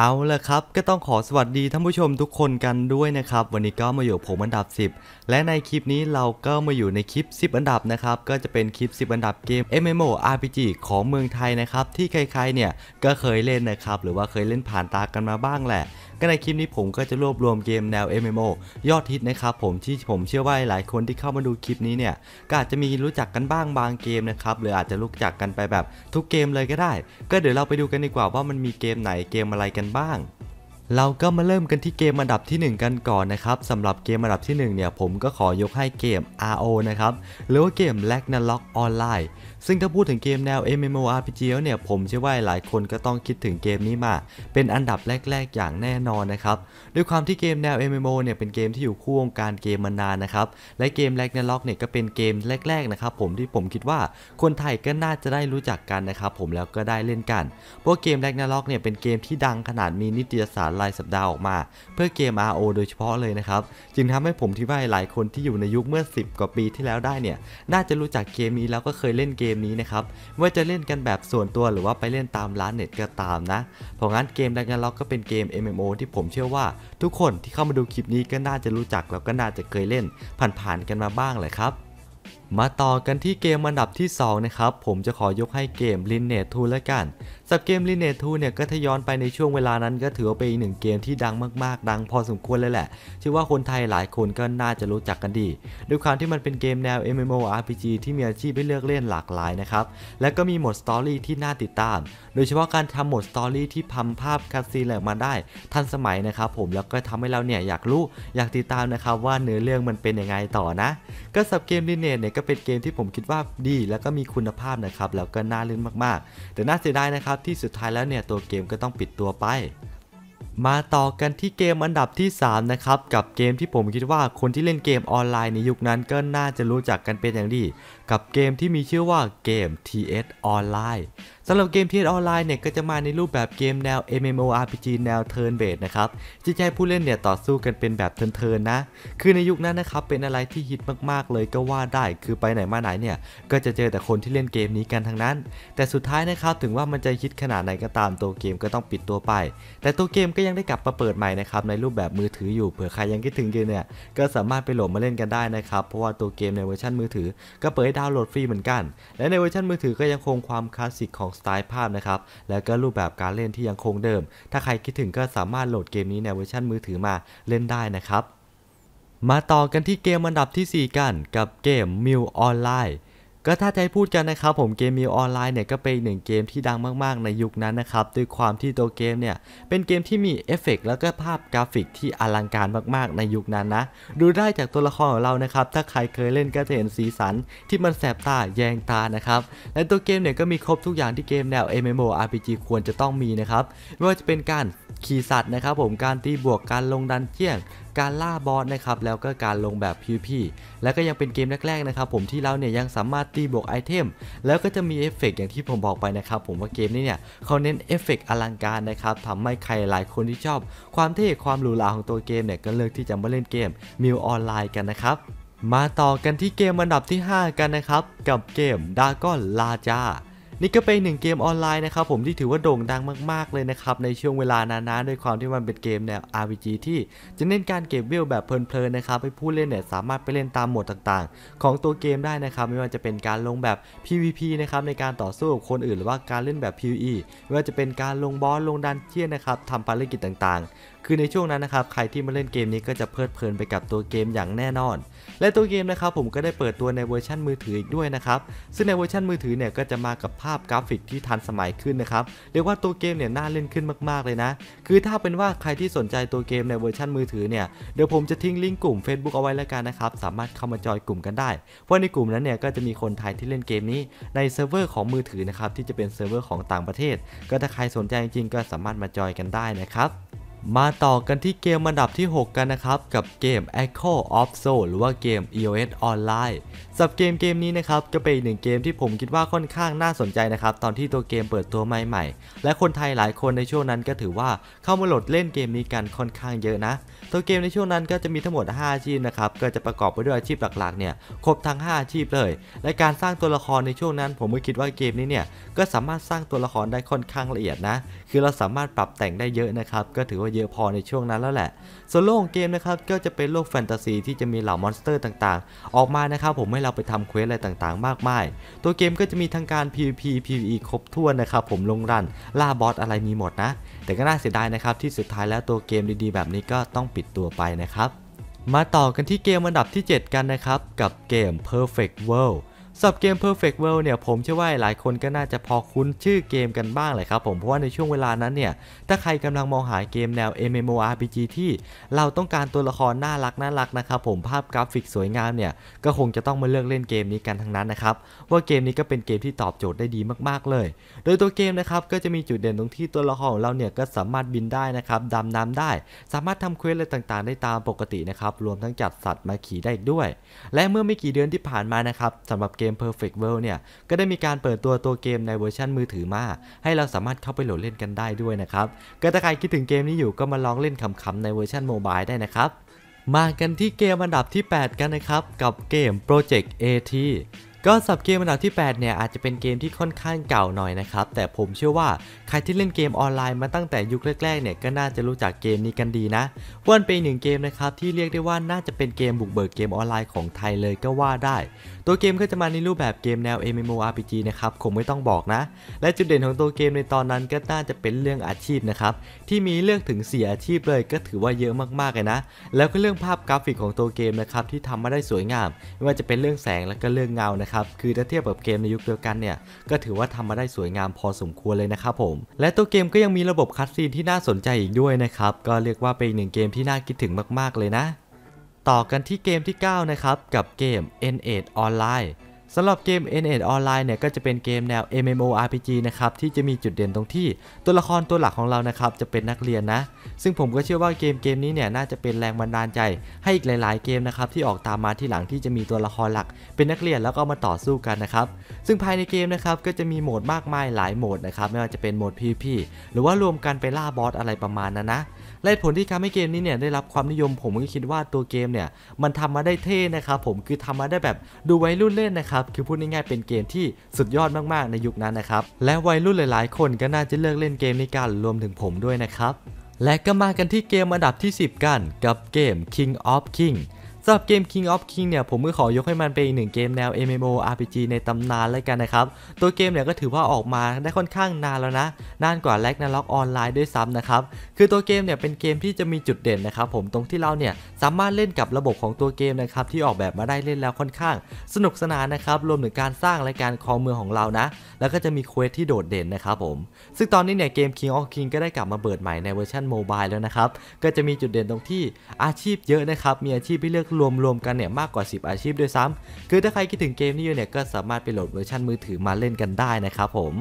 เอาละครับ ก็ต้องขอสวัสดีท่านผู้ชมทุกคนกันด้วยนะครับ วันนี้ก็มาอยู่ผมอันดับ 10 และในคลิปนี้เราก็มาอยู่ในคลิป 10 อันดับนะครับ ก็จะเป็นคลิป 10 อันดับเกม MMORPG ของเมืองไทยนะครับ ที่ใครๆเนี่ยก็เคยเล่นนะครับหรือว่าเคยเล่นผ่านตากันมาบ้างแหละก็ในคลิปนี้ผมก็จะรวบรวมเกมแนว MMO ยอดฮิตนะครับผมที่ผมเชื่อว่าหลายคนที่เข้ามาดูคลิปนี้เนี่ยก็อาจจะมีรู้จักกันบ้างบางเกมนะครับหรืออาจจะรู้จักกันไปแบบทุกเกมเลยก็ได้ ก็เดี๋ยวเราไปดูกันดีกว่าว่ามันมีเกมไหนเกมอะไรกันบ้างเราก็มาเริ่มกันที่เกมอันดับที่ 1 กันก่อนนะครับสำหรับเกมอันดับที่1เนี่ยผมก็ขอยกให้เกม RO นะครับหรือว่าเกม r a g n a r o k Online ซึ่งถ้าพูดถึงเกมแนว MMORPG แล้วเนี่ยผมเชื่อว่าหลายคนก็ต้องคิดถึงเกมนี้มา เป็นอันดับแรก ๆอย่างแน่นอนนะครับด้วยความที่เกมแนว MMO เนี่ยเป็นเกมที่อยู่คู่วงการเกมมานานนะครับและเกม r a g n a r o k เนี่ยก็เป็นเกมแรกๆนะครับผมที่ผมคิดว่าคนไทยก็น่าจะได้รู้จักกันนะครับผมแล้วก็ได้เล่นกันเพราะเกม r a g n a r o k เนี่ยเป็นเกมที่ดังขนาดมีนิตยสารรายสัปดาห์ออกมาเพื่อเกม RO โดยเฉพาะเลยนะครับจึงทำให้ผมที่ว่าหลายคนที่อยู่ในยุคเมื่อ 10 กว่าปีที่แล้วได้เนี่ย น่าจะรู้จักเกมนี้แล้วก็เคยเล่นเกมนี้นะครับว่าจะเล่นกันแบบส่วนตัวหรือว่าไปเล่นตามร้านเน็ตก็ตามนะ เพราะงั้นเกมดังนันเรากก็เป็นเกม MMO ที่ผมเชื่อว่าทุกคนที่เข้ามาดูคลิปนี้ก็น่าจะรู้จักแล้วก็น่าจะเคยเล่น ผ่านๆกันมาบ้างเลยครับ มาต่อกันที่เกมอันดับที่2นะครับผมจะขอยกให้เกม l i n g e t 2แล้วกันสับเกม l i เนทูเนี่ยก็ทยอนไปในช่วงเวลานั้น ก็ถือว่าเป็นอีกหนึ่งเกมที่ดังมาก ๆ ดังพอสมควรเลยแหละเชื่อว่าคนไทยหลายคนก็น่าจะรู้จักกันดีด้วยความที่มันเป็นเกมแนว MMORPG ที่มีอาชีพให้เลือกเล่นหลากหลายนะครับ และก็มีโหมดสตอรี่ที่น่าติดตาม โดยเฉพาะการทำโหมดสตอรี่ที่พัมภาพคาซีนออกมาได้ทันสมัยนะครับ ผมแล้วก็ทำให้เราเนี่ยอยากรู้อยากติดตามนะครับว่าเนื้อเรื่องมันเป็นยังไงต่อนะ ก็สับเกมลีเนทเนี่ยก็เป็นเกมที่ผมคิดว่าดีแล้วก็มีคุณภาพนะครับแล้วก็น่าเล่นมาก ๆ แต่น่าเสียดายนะครับับที่สุดท้ายแล้วเนี่ย ตัวเกมก็ต้องปิดตัวไป มาต่อกันที่เกมอันดับที่ 3 นะครับ กับเกมที่ผมคิดว่าคนที่เล่นเกมออนไลน์ในยุคนั้น ก็น่าจะรู้จักกันเป็นอย่างดีกับเกมที่มีชื่อว่าเกม TS Online สำหรับเกม TS Online เนี่ยก็จะมาในรูปแบบเกมแนว MMORPG แนว Turn Based นะครับจะใช้ผู้เล่นเนี่ยต่อสู้กันเป็นแบบเทินๆนะ คือในยุคนั้นนะครับเป็นอะไรที่ฮิตมากๆเลยก็ว่าได้ คือไปไหนมาไหนเนี่ย ก็จะเจอแต่คนที่เล่นเกมนี้กันทั้งนั้น แต่สุดท้ายนะครับถึงว่ามันจะฮิตขนาดไหนก็ตามตัวเกมก็ต้องปิดตัวไป แต่ตัวเกมก็ยังได้กลับมาเปิดใหม่นะครับในรูปแบบมือถืออยู่ เผื่อใครยังคิดถึงเกมเนี่ย ก็สามารถไปโหลดมาเล่นกันได้นะครับ เพราะว่าตัวเกมในเวอร์ชันมือถือ ก็เปิดดาวน์โหลดฟรีเหมือนกัน และในเวอร์ชันมือถือก็ยังคงความคลาสสิกของสไตล์ภาพนะครับ และก็รูปแบบการเล่นที่ยังคงเดิม ถ้าใครคิดถึงก็สามารถโหลดเกมนี้ในเวอร์ชันมือถือมาเล่นได้นะครับ มาต่อกันที่เกมอันดับที่ 4 กันกับเกมมิวออนไลน์ก็ถ้าจะพูดกันนะครับผมเกมมีออนไลน์เนี่ยก็เป็นหนึ่งเกมที่ดังมากๆในยุคนั้นนะครับด้วยความที่ตัวเกมเนี่ยเป็นเกมที่มีเอฟเฟกแล้วก็ภาพกราฟิกที่อลังการมากๆในยุคนั้นนะ ดูได้จากตัวละครของเรานะครับถ้าใครเคยเล่น ก็จะเห็นสีสันที่มันแสบตาแยงตานะครับ และตัวเกมเนี่ยก็มีครบทุกอย่างที่เกมแนว MMORPG ควรจะต้องมีนะครับไม่ว่าจะเป็นการขี่สัตว์นะครับ ผมการตีบวกการลงดันเจี้ยนการล่าบอสนะครับแล้วก็การลงแบบพิวพีแล้วก็ยังเป็นเกมแรกๆนะครับ ผมที่เราเนี่ยยังสามารถตีบวกไอเทมแล้วก็จะมีเอฟเฟกอย่างที่ผมบอกไปนะครับ ผมว่าเกมนี้เนี่ยเขาเน้นเอฟเฟกอลังการนะครับทำให้ใครหลายคนที่ชอบ ความเท่ความหรูหราของตัวเกมเนี่ยก็เลือกที่จะมาเล่นเกมมิวออนไลน์กันนะครับ มาต่อกันที่เกมอันดับที่ 5 กันนะครับกับเกมดาก้อนลาจานี่ก็เป็นหนึ่งเกมออนไลน์นะครับผมที่ถือว่าโด่งดังมากๆเลยนะครับในช่วงเวลานานๆด้วยความที่มันเป็นเกมแนว RPG ที่จะเน้นการเก็บเวลแบบเพลินๆนะครับให้ผู้เล่นเนี่ยสามารถไปเล่นตามโหมดต่างๆ ของตัวเกมได้นะครับไม่ว่าจะเป็นการลงแบบ PVP นะครับในการต่อสู้กับคนอื่นหรือว่าการเล่นแบบ PVE ไม่ว่าจะเป็นการลงบอสลงดันเจี้ยนนะครับทำภารกิจต่างๆคือในช่วงนั้นนะครับ ใครที่มาเล่นเกมนี้ก็จะเพลิดเพลินไปกับตัวเกมอย่างแน่นอน และตัวเกมนะครับผมก็ได้เปิดตัวในเวอร์ชันมือถืออีกด้วยนะครับ ซึ่งในเวอร์ชันมือถือเนี่ยก็จะมากับภาพกราฟิกที่ทันสมัยขึ้นนะครับ เรียกว่าตัวเกมเนี่ยน่าเล่นขึ้นมากๆเลยนะ คือถ้าเป็นว่าใครที่สนใจตัวเกมในเวอร์ชันมือถือเนี่ย เดี๋ยวผมจะทิ้งลิงก์กลุ่ม Facebook เอาไว้แล้วกันนะครับ สามารถเข้ามาจอยกลุ่มกันได้ เพราะในกลุ่มนั้นเนี่ยก็จะมีคนไทยที่เล่นเกมนี้ในเซิร์ฟเวอร์ของมือถือนะครับที่จะเป็นเซิร์ฟเวอร์ของต่างประเทศก็ถ้าใครสนใจจริงก็สามารถมาจอยกันได้นะครับมาต่อกันที่เกมอันดับที่ 6 กันนะครับกับเกม Echo of Soul หรือว่าเกม EOS Online สับเกมเกมนี้นะครับก็เป็นหนึ่งเกมที่ผมคิดว่าค่อนข้างน่าสนใจนะครับตอนที่ตัวเกมเปิดตัวใหม่ ๆ และคนไทยหลายคนในช่วงนั้นก็ถือว่าเข้ามาโหลดเล่นเกมนี้กันค่อนข้างเยอะนะ ตัวเกมในช่วงนั้นก็จะมีทั้งหมด5อาชีพนะครับก็จะประกอบไปด้วยอาชีพหลักๆเนี่ยครบทั้ง5อาชีพเลยและการสร้างตัวละครในช่วงนั้น ผมก็คิดว่าเกมนี้เนี่ยก็สามารถสร้างตัวละครได้ค่อนข้างละเอียดนะคือเราสามารถปรับแต่งได้เยอะนะครับก็ถือว่าเยอะพอในช่วงนั้นแล้วแหละ ส่วนโลกเกมนะครับก็จะเป็นโลกแฟนตาซีที่จะมีเหล่ามอนสเตอร์ต่างๆ ออกมานะครับผมให้เราไปทำเควสอะไรต่างๆมากมาย ตัวเกมก็จะมีทางการ PVP PVE ครบถ้วนนะครับ ผมลงรันล่าบอสอะไรมีหมดนะ แต่ก็น่าเสียดายนะครับที่สุดท้ายแล้วตัวเกมดีๆ แบบนี้ก็ต้องปิดตัวไปนะครับ มาต่อกันที่เกมอันดับที่ 7 กันนะครับกับเกม Perfect World สับเกม Perfect World เนี่ยผมเชื่อว่าหลายคนก็น่าจะพอคุ้นชื่อเกมกันบ้างเลยครับผมเพราะว่าในช่วงเวลานั้นเนี่ยถ้าใครกำลังมองหาเกมแนว MMORPG ที่ เราต้องการตัวละครน่ารักน่ารักนะครับ ผมภาพกราฟิกสวยงามเนี่ยก็คงจะต้องมาเลือกเล่นเกมนี้กันทั้งนั้นนะครับว่าเกมนี้ก็เป็นเกมที่ตอบโจทย์ได้ดีมากๆเลย โดยตัวเกมนะครับ ก็จะมีจุดเด่นตรงที่ตัวละครของเราเนี่ยก็สามารถบินได้นะครับดำน้ำได้ สามารถทำเควสอะไรต่างๆ ได้ตามปกตินะครับรวมทั้งจัดสัตว์มาขี่ได้อีกด้วย และเมื่อไม่กี่เดือนที่ผ่านมานะครับสำหรับเกมม Perfect World เนี่ย ก็ได้มีการเปิดตัวตัวเกมในเวอร์ชันมือถือมา ให้เราสามารถเข้าไปโหลดเล่นกันได้ด้วยนะครับก็ถ้าใครคิดถึงเกมนี้อยู่ก็มาลองเล่นขำๆในเวอร์ชันโมบายได้นะครับ มากันที่เกมอันดับที่ 8 กันนะครับ กับเกม Project AT ก็สับเกมอันดับที่ 8 เนี่ยอาจจะเป็นเกมที่ค่อนข้างเก่าหน่อยนะครับ แต่ผมเชื่อว่าใครที่เล่นเกมออนไลน์มาตั้งแต่ยุคแรกๆ เนี่ยก็น่าจะรู้จักเกมนี้กันดีนะวันเป็นหนึ่งเกมนะครับ ที่เรียกได้ว่าน่าจะเป็นเกมบุกเบิกเกมออนไลน์ของไทยเลยก็ว่าได้ตัวเกมก็จะมาในรูปแบบเกมแนว MMORPG นะครับคงไม่ต้องบอกนะ และจุดเด่นของตัวเกมในตอนนั้นก็น่าจะเป็นเรื่องอาชีพนะครับที่มีเลือกถึง 4 อาชีพเลย ก็ถือว่าเยอะมากๆเลยนะ แล้วก็เรื่องภาพกราฟิกของตัวเกมนะครับที่ทำมาได้สวยงาม ไม่ว่าจะเป็นเรื่องแสงและก็เรื่องเงานะครับคือถ้าเทียบกับเกมในยุคเดียวกันเนี่ย ก็ถือว่าทำมาได้สวยงามพอสมควรเลยนะครับผม และตัวเกมก็ยังมีระบบคัดซีนที่น่าสนใจอีกด้วยนะครับ ก็เรียกว่าเป็นหนึ่งเกมที่น่าคิดถึงมากๆเลยนะ ต่อกันที่เกมที่ 9 นะครับ กับเกม n 8 Online สำหรับเกม n ออนไลน์เนี่ยก็จะเป็นเกมแนว MMORPG นะครับที่จะมีจุดเด่นตรงที่ ตัวละครตัวหลักของเรานะครับจะเป็นนักเรียนนะ ซึ่งผมก็เชื่อว่าเกมเกมนี้เนี่ยน่าจะเป็นแรงบันดาลใจ ให้อีกหลาย ๆ เกมนะครับที่ออกตามมาที่หลังที่จะมีตัวละครหลัก เป็นนักเรียนแล้วก็มาต่อสู้กันนะครับซึ่งภายในเกมนะครับก็จะมีโหมดมากมายหลายโหมดนะครับไม่ว่าจะเป็นโหมด PVP หรือว่ารวมกันไปล่าบอสอะไรประมาณนั้นนะและผลที่ทำให้เกมนี้เนี่ยได้รับความนิยมผมก็คิดว่าตัวเกมเนี่ยมันทำมาได้เท่นะครับผมคือทำมาได้แบบดูวัยรุ่นเล่นนะครับคือพูดง่ายๆเป็นเกมที่สุดยอดมากๆในยุคนั้นนะครับและวัยรุ่นหลายๆ คนก็น่าจะเลือกเล่นเกมนี้กันรวมถึงผมด้วยนะครับและก็มากันที่เกมอันดับที่ 10 กันกับเกม King of King ำหรับเกม King of King เนี่ยผมก็ขอยกให้มันเป็นอีกหนึ่งเกมแนว MMO RPG ในตำนานเลยกันนะครับ ตัวเกมเนี่ยก็ถือว่าออกมาได้ค่อนข้างนานแล้วนะ นานกว่าแลกนาล็อกออนไลน์ด้วยซ้ำนะครับ คือตัวเกมเนี่ยเป็นเกมที่จะมีจุดเด่นนะครับผมตรงที่เราเนี่ยสามารถเล่นกับระบบของตัวเกมนะครับที่ออกแบบมาได้เล่นแล้วค่อนข้าง สนุกสนานนะครับรวมถึงการสร้างและการคลองเมืองของเรานะแล้วก็จะมีเควสที่โดดเด่นนะครับผม ซึ่งตอนนี้เนี่ยเกม King of King ก็ได้กลับมาเปิดใหม่ในเวอร์ชันโมบายแล้วนะครับก็จะมีจุดเด่นตรงที่อาชีพเยอะนะครับมีอาชีพให้เลือกรวมๆกันเนี่ยมากกว่า 10 อาชีพด้วยซ้ำ คือถ้าใครคิดถึงเกมนี้อยู่เนี่ยก็สามารถไปโหลดเวอร์ชันมือถือมาเล่นกันได้นะครับผม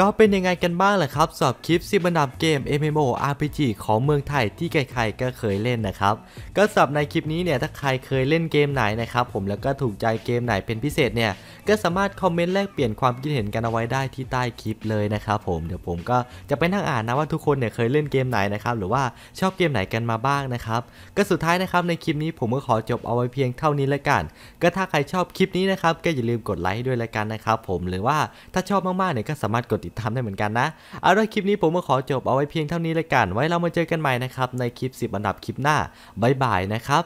ก็เป็นยังไงกันบ้างล่ะครับ สอบคลิปซิบันดับเกม MMORPG ของเมืองไทยที่ใครๆก็เคยเล่นนะครับ ก็สับในคลิปนี้เนี่ยถ้าใครเคยเล่นเกมไหนนะครับผมแล้วก็ถูกใจเกมไหนเป็นพิเศษเนี่ยก็สามารถคอมเมนต์แลกเปลี่ยนความคิดเห็นกันเอาไว้ได้ที่ใต้คลิปเลยนะครับ ผมเดี๋ยวผมก็จะไปนั่งอ่านนะว่าทุกคนเนี่ยเคยเล่นเกมไหนนะครับหรือว่าชอบเกมไหนกันมาบ้างนะครับก็สุดท้ายนะครับในคลิปนี้ผมก็ขอจบเอาไว้เพียงเท่านี้แล้วกัน ก็ถ้าใครชอบคลิปนี้นะครับก็อย่าลืมกดไลค์ด้วยแล้วกันนะครับผมหรือว่าถ้าชอบมากๆเนี่ยก็สามารถกดติดตามได้เหมือนกันนะ เอาละคลิปนี้ผมก็ขอจบเอาไว้เพียงเท่านี้เลยกัน ไว้เรามาเจอกันใหม่นะครับ ในคลิป 10อันดับคลิปหน้าบายบายนะครับ